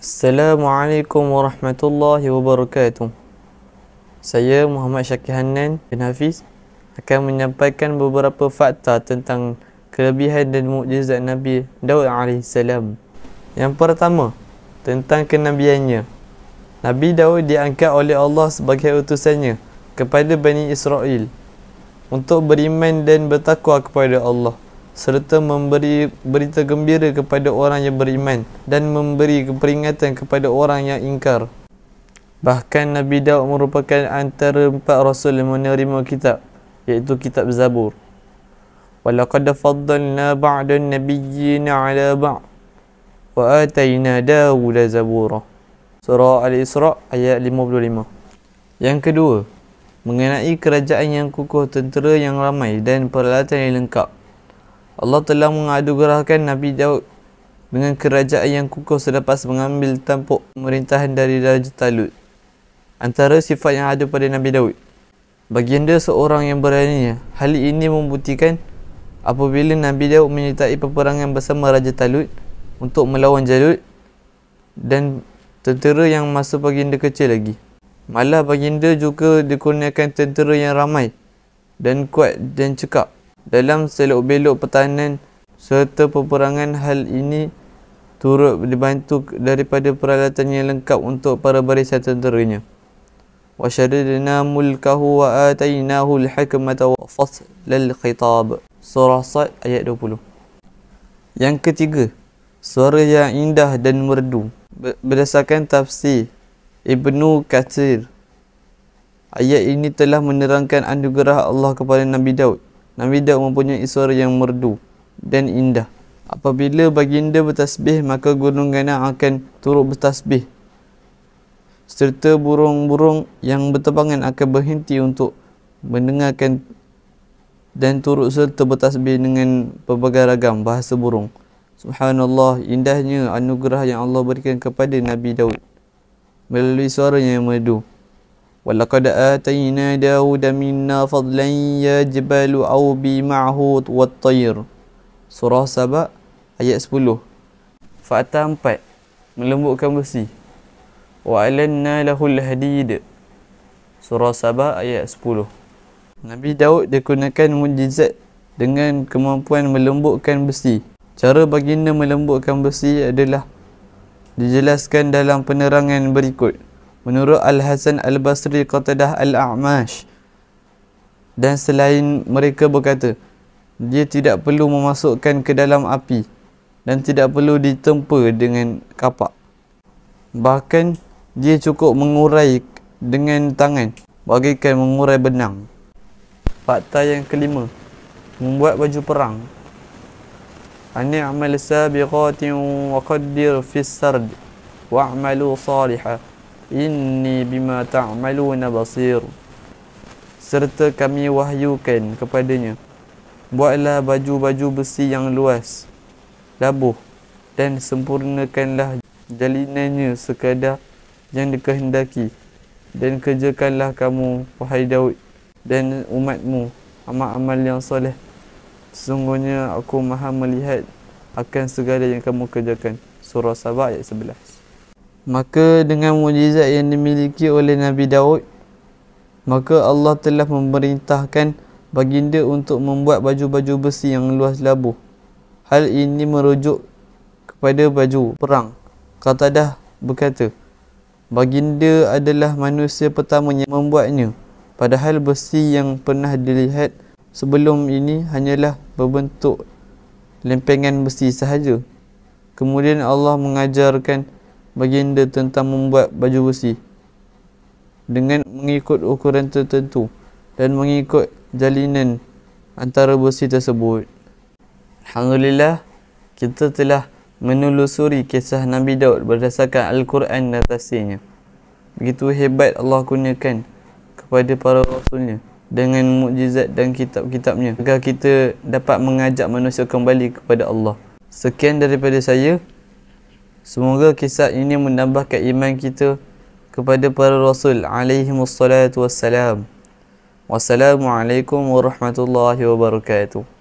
Assalamualaikum warahmatullahi wabarakatuh Saya Muhammad Syakir Hanan bin Hafiz akan menyampaikan beberapa fakta tentang kelebihan dan mukjizat Nabi Daud AS Yang pertama, tentang kenabiannya Nabi Daud diangkat oleh Allah sebagai utusannya kepada Bani Israel untuk beriman dan bertakwa kepada Allah serta memberi berita gembira kepada orang yang beriman dan memberi peringatan kepada orang yang ingkar. Bahkan Nabi Daud merupakan antara empat rasul yang menerima kitab iaitu kitab Zabur. Walaqad faddalna ba'da nabiyyina 'ala ba'd wa atayna Daud Zabura. Surah Al-Isra ayat 55. Yang kedua, mengenai kerajaan yang kukuh, tentera yang ramai dan peralatan yang lengkap. Allah telah mengadugerahkan Nabi Daud dengan kerajaan yang kukuh selepas mengambil tampuk pemerintahan dari Raja Talut. Antara sifat yang ada pada Nabi Daud. Baginda seorang yang berani. Hal ini membuktikan apabila Nabi Daud menyertai peperangan bersama Raja Talut untuk melawan Jalut dan tentera yang masa baginda kecil lagi. Malah baginda juga dikurniakan tentera yang ramai dan kuat dan cekap dalam selok-belok pertahanan serta peperangan hal ini turut dibantu daripada peralatan yang lengkap untuk para barisan tenteranya. Wa syaddadna mulkahu wa atainahu al-hikmata wa fasl al-khitab. Surah Sad ayat 20. Yang ketiga, suara yang indah dan merdu. Berdasarkan tafsir Ibnu Katsir, ayat ini telah menerangkan anugerah Allah kepada Nabi Daud Nabi Namida mempunyai suara yang merdu dan indah. Apabila baginda bertasbih, maka gunung Gana akan turut bertasbih. Serta burung-burung yang bertebangan akan berhenti untuk mendengarkan dan turut serta bertasbih dengan pelbagai ragam bahasa burung. Subhanallah, indahnya anugerah yang Allah berikan kepada Nabi Daud melalui suaranya yang merdu. ولقد آتينا داود منا فضلا يا جبال أوبي معه والطير سورة سبع آية 10 فأتى أمبات melembutkan besi wa'alanna lahul hadid surah sabah ayat 10 Nabi Daud digunakan mujizat dengan kemampuan melembutkan besi cara baginda melembutkan besi adalah dijelaskan dalam penerangan berikut menurut Al-Hasan Al-Basri Qatadah Al-A'mash dan selain mereka berkata dia tidak perlu memasukkan ke dalam api dan tidak perlu ditempa dengan kapak bahkan dia cukup mengurai dengan tangan bagaikan mengurai benang fakta yang kelima membuat baju perang ani amal sabiqatin wa qaddir fi sard wa amalu salihah inni bima ta'maluna basir serta kami wahyukan kepadanya buatlah baju-baju besi yang luas labuh dan sempurnakanlah jalinannya sekadar yang dikehendaki dan kerjakanlah kamu wahai Daud dan umatmu amal-amal yang soleh sesungguhnya aku maha melihat akan segala yang kamu kerjakan surah sabah ayat 11 maka dengan mujizat yang dimiliki oleh Nabi Daud maka Allah telah memerintahkan baginda untuk membuat baju-baju besi yang luas labuh hal ini merujuk kepada baju perang Kata Dah berkata baginda adalah manusia pertama yang membuatnya padahal besi yang pernah dilihat sebelum ini hanyalah berbentuk lempengan besi sahaja kemudian Allah mengajarkan baginda tentang membuat baju besi dengan mengikut ukuran tertentu dan mengikut jalinan antara besi tersebut. Alhamdulillah, kita telah menelusuri kisah Nabi Daud berdasarkan Al-Quran dan tafsirnya. Begitu hebat Allah gunakan kepada para rasulnya dengan mukjizat dan kitab-kitabnya agar kita dapat mengajak manusia kembali kepada Allah. Sekian daripada saya. Semoga kisah ini menambahkan iman kita kepada para rasul alaihi wassalatu wassalam. Wassalamualaikum warahmatullahi wabarakatuh.